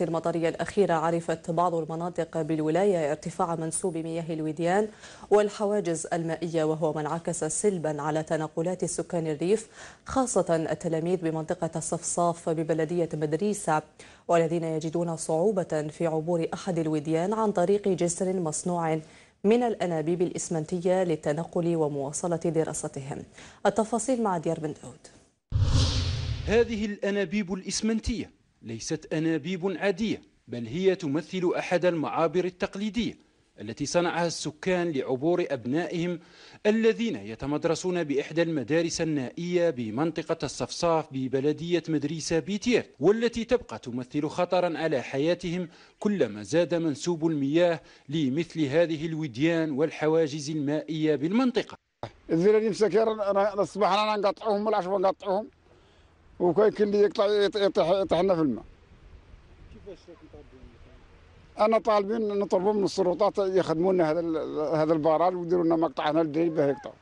المطرية الأخيرة عرفت بعض المناطق بالولاية ارتفاع منسوب مياه الوديان والحواجز المائية وهو ما انعكس سلبا على تنقلات سكان الريف خاصة التلاميذ بمنطقة الصفصاف ببلدية مدريسة والذين يجدون صعوبة في عبور أحد الوديان عن طريق جسر مصنوع من الأنابيب الإسمنتية للتنقل ومواصلة دراستهم التفاصيل مع ديار بن داود هذه الأنابيب الإسمنتية ليست أنابيب عادية بل هي تمثل أحد المعابر التقليدية التي صنعها السكان لعبور أبنائهم الذين يتمدرسون بإحدى المدارس النائية بمنطقة الصفصاف ببلدية مدريسة بيتير والتي تبقى تمثل خطرا على حياتهم كلما زاد منسوب المياه لمثل هذه الوديان والحواجز المائية بالمنطقة الذين اللي أنا أصبحنا نقطعوهم والعشوة نقطعوهم وكاين اللي يقطع يطيح يطيح لنا في الماء كيفاش انا طالبين نطلبوا من السلطات يخدموا لنا هذا هذا البارال ويديروا لنا مقطع هنا باه يقطعوا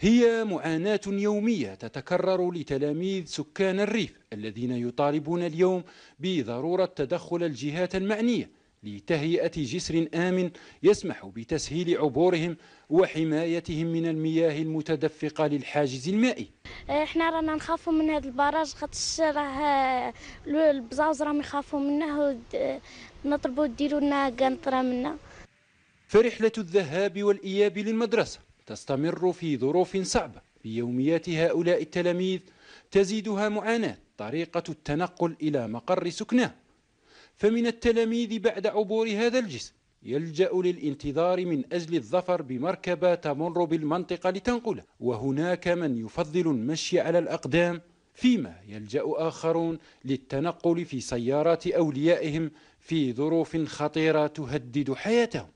هي معاناة يومية تتكرر لتلاميذ سكان الريف الذين يطالبون اليوم بضرورة تدخل الجهات المعنية لتهيئة جسر آمن يسمح بتسهيل عبورهم وحمايتهم من المياه المتدفقة للحاجز المائي آه، احنا رانا نخافوا من هذا البراج خاطش راه البزاوز راهم يخافوا منه نطلبوا ديروا لنا قنطرة منا فرحلة الذهاب والإياب للمدرسة تستمر في ظروف صعبة بيوميات هؤلاء التلاميذ تزيدها معاناة طريقة التنقل إلى مقر سكنه فمن التلاميذ بعد عبور هذا الجسر يلجأ للانتظار من أجل الظفر بمركبة تمر بالمنطقة لتنقله وهناك من يفضل المشي على الأقدام فيما يلجأ آخرون للتنقل في سيارات أوليائهم في ظروف خطيرة تهدد حياتهم